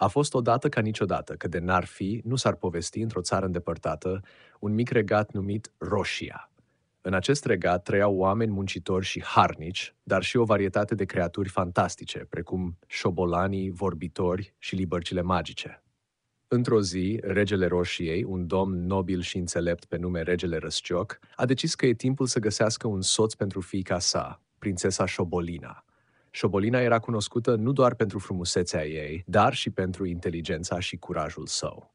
A fost odată ca niciodată, că de n-ar fi, nu s-ar povesti într-o țară îndepărtată, un mic regat numit Roșia. În acest regat trăiau oameni muncitori și harnici, dar și o varietate de creaturi fantastice, precum șobolanii, vorbitori și libărcile magice. Într-o zi, regele Roșiei, un domn nobil și înțelept pe nume regele Răscioc, a decis că e timpul să găsească un soț pentru fiica sa, prințesa Șobolina – Șobolina era cunoscută nu doar pentru frumusețea ei, dar și pentru inteligența și curajul său.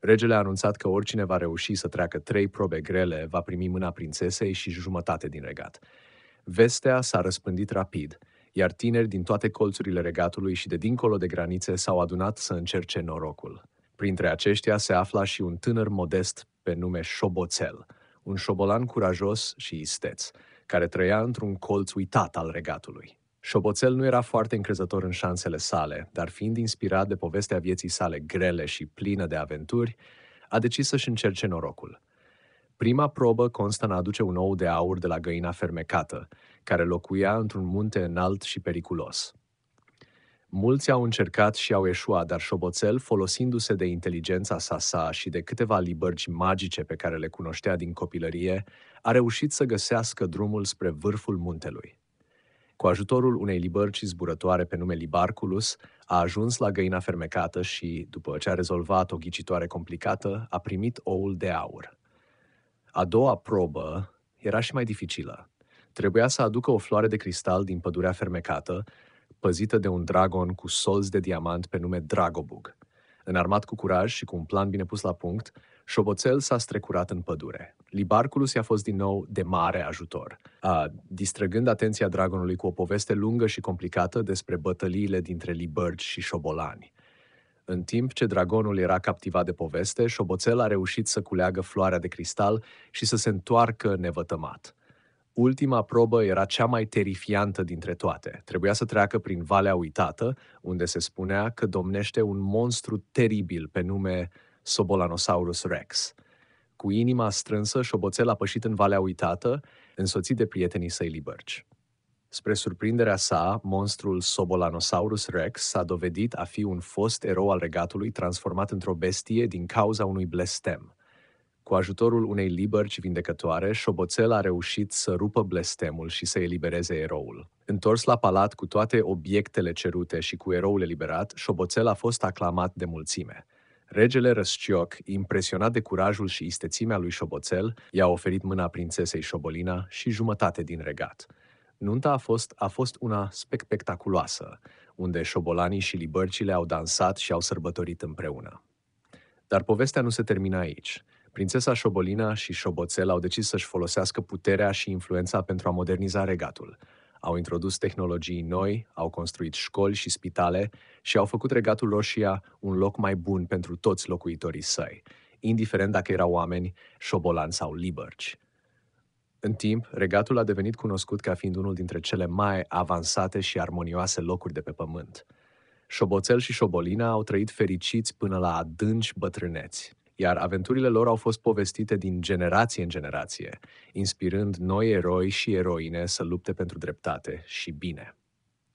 Regele a anunțat că oricine va reuși să treacă trei probe grele va primi mâna prințesei și jumătate din regat. Vestea s-a răspândit rapid, iar tineri din toate colțurile regatului și de dincolo de granițe s-au adunat să încerce norocul. Printre aceștia se afla și un tânăr modest pe nume Șoboțel, un șobolan curajos și isteț, care trăia într-un colț uitat al regatului. Șoboțel nu era foarte încrezător în șansele sale, dar fiind inspirat de povestea vieții sale grele și plină de aventuri, a decis să-și încerce norocul. Prima probă constă în a aduce un ou de aur de la găina fermecată, care locuia într-un munte înalt și periculos. Mulți au încercat și au eșuat, dar Șoboțel, folosindu-se de inteligența sa sa și de câteva libărci magice pe care le cunoștea din copilărie, a reușit să găsească drumul spre vârful muntelui. Cu ajutorul unei libărci zburătoare pe nume Libarculus, a ajuns la găina fermecată și, după ce a rezolvat o ghicitoare complicată, a primit oul de aur. A doua probă era și mai dificilă. Trebuia să aducă o floare de cristal din pădurea fermecată, păzită de un dragon cu solzi de diamant pe nume Dragobug. Înarmat cu curaj și cu un plan bine pus la punct, Șoboțel s-a strecurat în pădure. Libarculus i-a fost din nou de mare ajutor, a, distrăgând atenția dragonului cu o poveste lungă și complicată despre bătăliile dintre libărgi și șobolani. În timp ce dragonul era captivat de poveste, șoboțel a reușit să culeagă floarea de cristal și să se întoarcă nevătămat. Ultima probă era cea mai terifiantă dintre toate. Trebuia să treacă prin Valea Uitată, unde se spunea că domnește un monstru teribil pe nume Sobolanosaurus rex. Cu inima strânsă, șoboțel a pășit în valea uitată, însoțit de prietenii săi liberci. Spre surprinderea sa, monstrul Sobolanosaurus rex s-a dovedit a fi un fost erou al regatului transformat într-o bestie din cauza unui blestem. Cu ajutorul unei liberci vindecătoare, Șoboțel a reușit să rupă blestemul și să elibereze eroul. Întors la palat cu toate obiectele cerute și cu eroul eliberat, Șoboțel a fost aclamat de mulțime. Regele Răscioc, impresionat de curajul și istețimea lui Șoboțel, i-a oferit mâna prințesei Șobolina și jumătate din regat. Nunta a fost, a fost una spectaculoasă, unde șobolanii și libărcile au dansat și au sărbătorit împreună. Dar povestea nu se termină aici. Prințesa Șobolina și Șoboțel au decis să-și folosească puterea și influența pentru a moderniza regatul – au introdus tehnologii noi, au construit școli și spitale și au făcut Regatul Roșia un loc mai bun pentru toți locuitorii săi, indiferent dacă erau oameni, șobolani sau liberci. În timp, regatul a devenit cunoscut ca fiind unul dintre cele mai avansate și armonioase locuri de pe pământ. Șoboțel și șobolina au trăit fericiți până la adânci bătrâneți iar aventurile lor au fost povestite din generație în generație, inspirând noi eroi și eroine să lupte pentru dreptate și bine.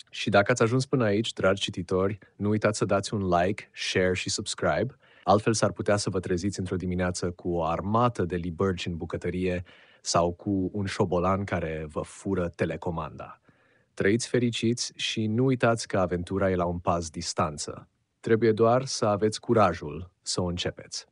Și dacă ați ajuns până aici, dragi cititori, nu uitați să dați un like, share și subscribe, altfel s-ar putea să vă treziți într-o dimineață cu o armată de libărci în bucătărie sau cu un șobolan care vă fură telecomanda. Trăiți fericiți și nu uitați că aventura e la un pas distanță. Trebuie doar să aveți curajul să o începeți.